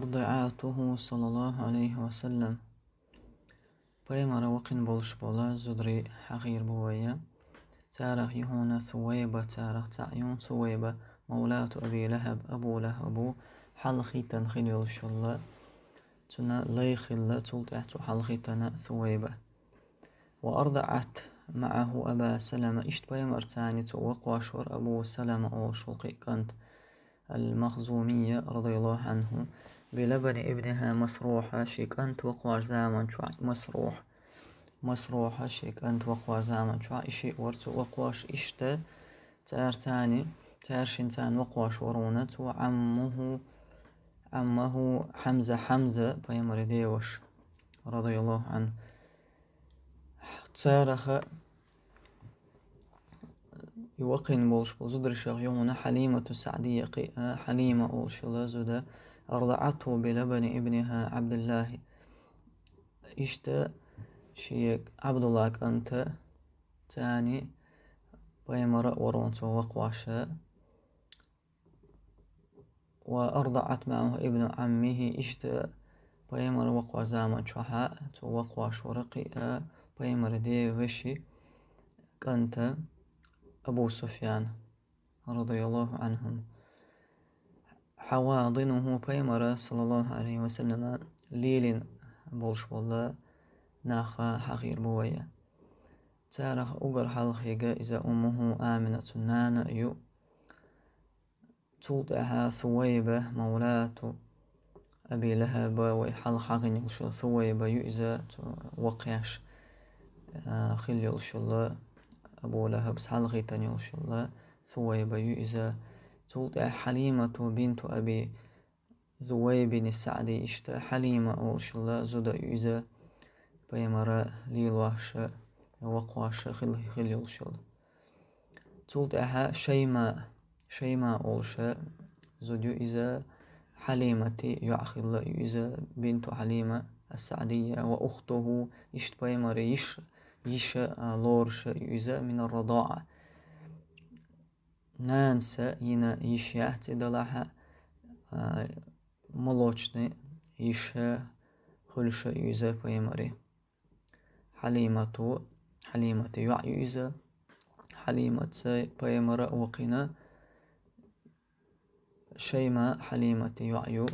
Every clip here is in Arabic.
مرضعاته صلى الله عليه وسلم فيما رواق بولش بولا زدري حقير بويا تاره يهون ثويبة تاره تعيون ثويبة مولاة أبي لهب أبو لهب حلخي تنخل يلش الله تنا ليخ الله تلتعت حلخي تنا ثويبة وأرضعت معه أبا سلمة إشت بيمر تاني توقع شور أبو سلمة أو شوقي كنت المخزومية رضي الله عنه بلبن ابنها مسروحة شيك أنت وقوار زامن شوي مسروح مسروحة شيك أنت وقوار زامن شوي إشي ورتو وقواش إشتا تار تاني تار شنتان وقواش ورونت وعمه عمه حمزة حمزة بيمر ديوش رضي الله عنه تارخ يوقن بولش بزدر شغيون حليمة سعدية قئة حليمة أولش لازودة أرضعته بلبن ابنها عبد الله إشتا شيك عبد الله أنت تاني بيمر ورونت وقواشا وأرضعت معه ابن عمه إشتا بيمر وقوى زامن شحاء تو وقوى شرقي بيمر دي وشي كانت أبو سفيان رضي الله عنهم حوا حواضنه بيمرة صلى الله عليه وسلم ليل بولش بولا ناخا حغير بويا تارخ أغر حلخيقة إذا أمه آمنة نانا يو تودعها ثويبة مولاة أبي لها لهب ويحلخ غني ثويبة يو إذا وقياش خلي الله أبو لهب سالغي تانيو شاء الله سويبا يؤزا زولت حليمة بنت أبي زوي بن السعدي إشتا حليمة أول شاء الله زودا يؤزا بيمرا ليل وحشا وقواشا خلي خلي أول شاء الله زولت أحا شيما شيما أول شاء زود يؤزا حليمة يعخي الله يؤزا بنت حليمة السعدية وأخته إشت بيمرا يشرا جيشة لورشة يوزا من الرضاعة نانسا ينا يشي احتي دلاحة آه، ملوچني يشا خلشة يوزا فيمري حليمة حليمة يوع يوزا حليمة فيمري وقنا شيما حليمة يوع يو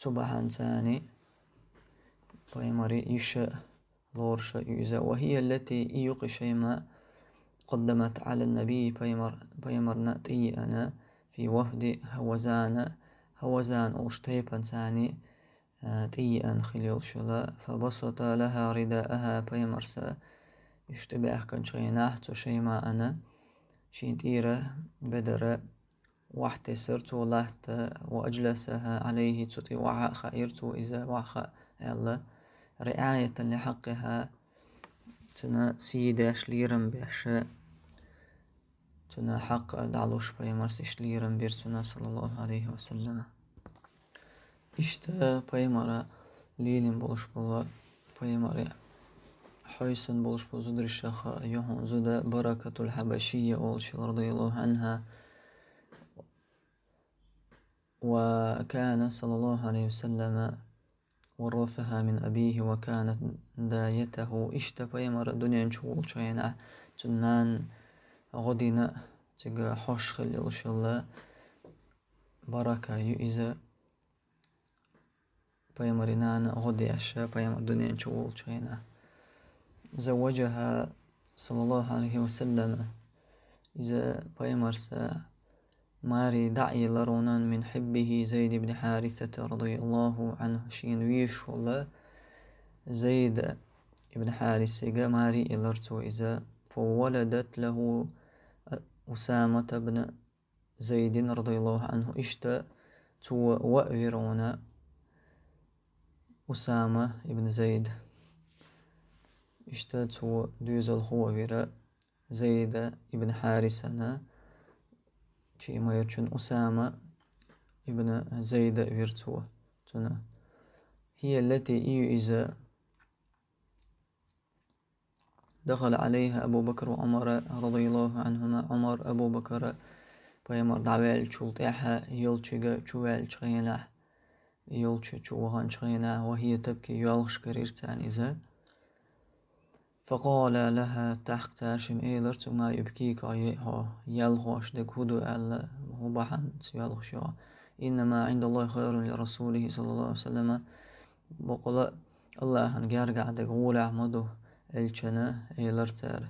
تبعان ثاني فيمري يشا لورشا يوزا وهي التي إيوق شيما قدمت على النبي بيمر بيمرنا أنا في وفد هوزان هوزان أوشتيبا ثاني أن آه، خليل شلا فبسط لها رداءها بيمرسا يشتبه كان شيناه شيما أنا تيرة بدر وحتى سرت ولحت وأجلسها عليه وعاء خيرت إذا وحا الله رعاية لحقها تنا سيداش ليرم بيحشا تنا حق دعلوش بيمرس إش ليرم بيرتنا صلى الله عليه وسلم إشتا بيمرا ليلم بولش بولا بيمرا حيسن بولش بو زدر الشيخة يهون زدا بركة الحبشية أولش رضي الله عنها وكان صلى الله عليه وسلم ورثها من أبيه وكانت دايته اشتفى يمر الدنيا شغول شينا تنان غدنا تجا حوش خلي الله بركة يؤذى بيمرنان غدي أشا الدنيا شغول شينا زوجها صلى الله عليه وسلم إذا بيمرسا ماري دعي لرونان من حبه زيد بن حارثة رضي الله عنه شين ويش والله زيد بن حارثة ماري إلرتو إذا فولدت له أسامة بن زيد رضي الله عنه إشتا تو وأغيرونا أسامة بن زيد إشتا تو ديز الخوغيرا زيد بن حارثة في ئێمە أسامة ابن ئیبنە زەیدە وێرچووە هي التي إيه إذا دخل عليها أبو بكر وعمر رضي الله عنهما عمر أبو بكر بيمر دعوال چولتها يلچگه شوال شغيناه يلچ چوغان شغيناه وهي تبكي يلخش كرير تانيزه فقال لها تحت ايلر تو ما يبكيك أه، دك هدو ألا هو بحن أه، إنما عند الله خير لرسوله صلى الله عليه وسلم وقال الله أن جارجع دقول أحمده ايلر تار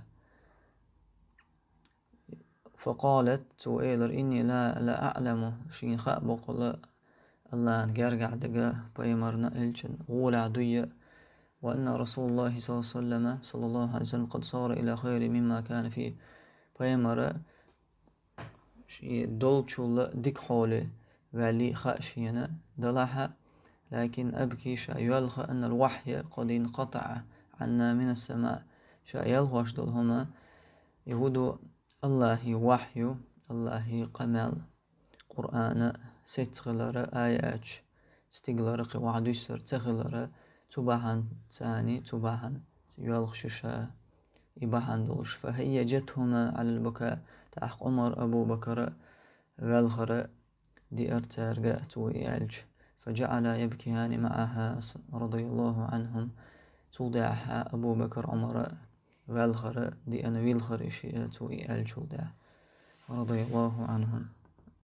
فقالت تو إيلر إني لا لا أعلم شيخا وقال الله هن جارجع دك بيمرنا الجن غول عدوية وأن رسول الله صلى الله عليه وسلم الله عليه وسلم قد صار إلى خير مما كان فيه فيمر دولتشولا ديك حولي ولي خاشينا دلاحة لكن أبكي شا أن الوحي قد انقطع عنا من السماء شا يلخ واشدلهما يهودو الله وحي الله قمال قرآن ستغلر آيات ستغلر قواعد يسر تغلر تباهن ثاني تبعا يلخششا دوش دولش جتهما على البكاء تحق عمر أبو بكر غلخر دي توي ألج فجعل يبكيان معها رضي الله عنهم تودعها أبو بكر عمر غلخر دي أنا ويلخر إشياء تويالج رضي الله عنهم